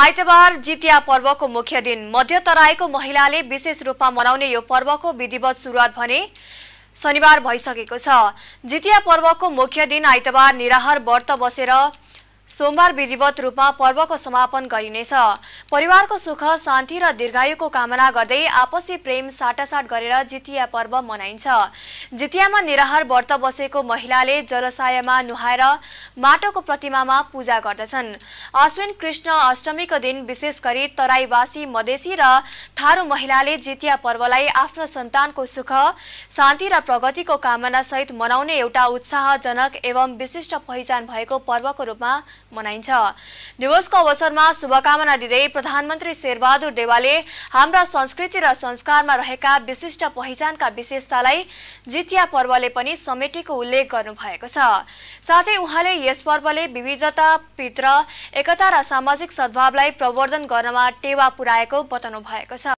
आइतबार जितिया पर्वको मुख्य दिन मध्य तराईको महिलाले विशेष रूपमा मनाउने यो पर्वको विधिवत सुरुवात भने शनिबार भइसकेको छ जितिया पर्वको मुख्य दिन आइतबार निराहार व्रत बसेर सोमबार विधिवत रूपमा पर्वको समापन गरिनेछ परिवारको सुख शान्ति र दीर्घायुको कामना गर्दै आपसी प्रेम साटासाट गरेर जितिया पर्व मनाइन्छ जितियामा निराहार व्रत बसेको महिलाले जलसायमा नुहाएर माटोको प्रतिमामा पूजा गर्दछन् अश्विन कृष्ण अष्टमीको दिन विशेष गरी तराईवासी मधेसी र थारू महिलाले जितिया पर्वलाई आफ्नो सन्तानको सुख शान्ति र प्रगतिको कामनासहित मनाउने एउटा उत्साहजनक एवं विशिष्ट पहिचान भएको पर्वको रूपमा मनाइन्छ दिवसको अवसरमा शुभकामना दिँदै प्रधानमन्त्री शेरबहादुर देवालले हाम्रा संस्कृति र संस्कारमा रहेका विशिष्ट पहिचानका विशेषतालाई जितिया पर्वले पनि समेटेको उल्लेख गर्नु भएको छ साथै उहाँले यस पर्वले विविधता पित्र एकता र सामाजिक सद्भावलाई प्रवर्धन गर्नमा टेवा पुर्याएको बताउनु भएको छ